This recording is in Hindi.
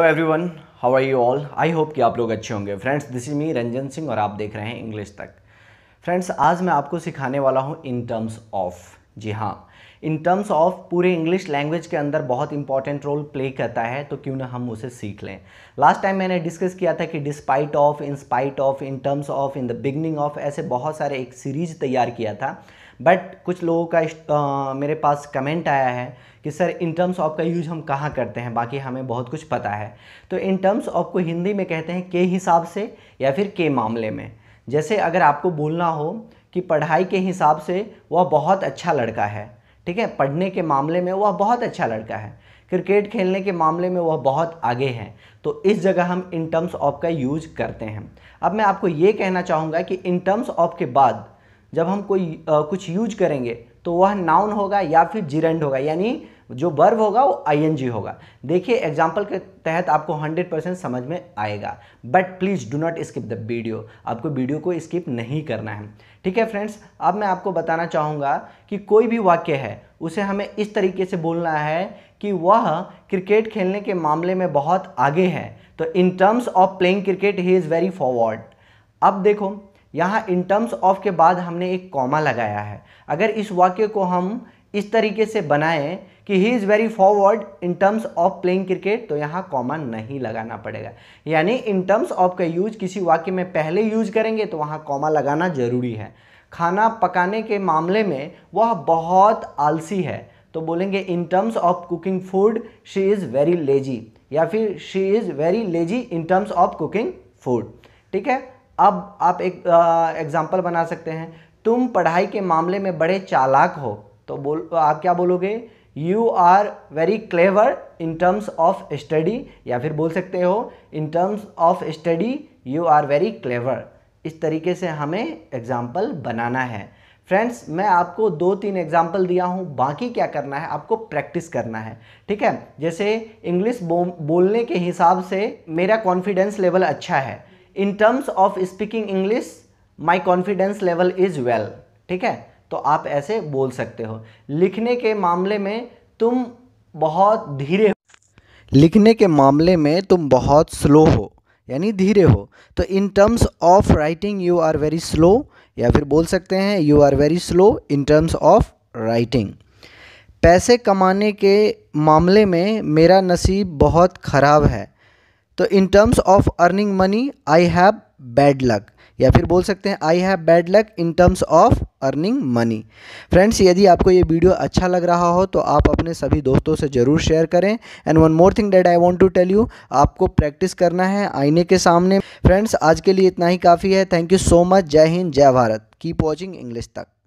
hello everyone how are you all I hope कि आप लोग अच्छे होंगे friends this is me Ranjan Singh और आप देख रहे हैं इंग्लिश तक फ्रेंड्स आज मैं आपको सिखाने वाला हूँ इन टर्म्स ऑफ जी हाँ इन टर्म्स ऑफ पूरे इंग्लिश लैंग्वेज के अंदर बहुत इंपॉर्टेंट रोल प्ले करता है तो क्यों ना हम उसे सीख लें लास्ट टाइम मैंने डिस्कस किया था कि despite of in spite of in terms of in the beginning of ऐसे बहुत सारे एक सीरीज तैयार किया था बट कुछ लोगों का आ, मेरे पास कमेंट आया है कि सर इन टर्म्स ऑफ का यूज हम कहाँ करते हैं बाकी हमें बहुत कुछ पता है तो इन टर्म्स ऑफ को हिंदी में कहते हैं के हिसाब से या फिर के मामले में जैसे अगर आपको बोलना हो कि पढ़ाई के हिसाब से वह बहुत अच्छा लड़का है ठीक है पढ़ने के मामले में वह बहुत अच्छा लड़का है क्रिकेट खेलने के मामले में वह बहुत आगे है तो इस जगह हम इन टर्म्स ऑफ का यूज करते हैं अब मैं आपको ये कहना चाहूँगा कि इन टर्म्स ऑफ के बाद जब हम कोई आ, कुछ यूज करेंगे तो वह नाउन होगा या फिर जिरेंड होगा यानी जो वर्ब होगा वो आईएनजी होगा देखिए एग्जाम्पल के तहत आपको 100 परसेंट समझ में आएगा but please do not skip the video आपको वीडियो को स्किप नहीं करना है ठीक है फ्रेंड्स अब मैं आपको बताना चाहूँगा कि कोई भी वाक्य है उसे हमें इस तरीके से बोलना है कि वह क्रिकेट खेलने के मामले में बहुत आगे है तो in terms of playing cricket he is very forward अब देखो यहाँ इन टर्म्स ऑफ के बाद हमने एक कॉमा लगाया है अगर इस वाक्य को हम इस तरीके से बनाएं कि he is very forward in terms of playing cricket तो यहाँ कॉमा नहीं लगाना पड़ेगा यानी इन टर्म्स ऑफ का यूज किसी वाक्य में पहले यूज करेंगे तो वहाँ कॉमा लगाना ज़रूरी है खाना पकाने के मामले में वह बहुत आलसी है तो बोलेंगे in terms of cooking food she is very lazy या फिर she is very lazy in terms of cooking food ठीक है अब आप एक एग्ज़ाम्पल बना सकते हैं तुम पढ़ाई के मामले में बड़े चालाक हो तो बोल आप क्या बोलोगे you are very clever in terms of study या फिर बोल सकते हो in terms of study you are very clever इस तरीके से हमें एग्ज़ाम्पल बनाना है फ्रेंड्स मैं आपको दो तीन एग्जाम्पल दिया हूँ बाकी क्या करना है आपको प्रैक्टिस करना है ठीक है जैसे इंग्लिश बो, बोलने के हिसाब से मेरा कॉन्फिडेंस लेवल अच्छा है in terms of speaking English my confidence level is well ठीक है तो आप ऐसे बोल सकते हो लिखने के मामले में तुम बहुत धीरे हो लिखने के मामले में तुम बहुत स्लो हो यानी धीरे हो तो in terms of writing you are very slow या फिर बोल सकते हैं you are very slow in terms of writing पैसे कमाने के मामले में मेरा नसीब बहुत ख़राब है तो in terms of earning money I have bad luck या फिर बोल सकते हैं I have bad luck in terms of earning money friends यदि आपको ये वीडियो अच्छा लग रहा हो तो आप अपने सभी दोस्तों से ज़रूर शेयर करें and one more thing that I want to tell you आपको प्रैक्टिस करना है आईने के सामने फ्रेंड्स आज के लिए इतना ही काफ़ी है थैंक यू सो मच जय हिंद जय भारत कीप वॉचिंग इंग्लिश तक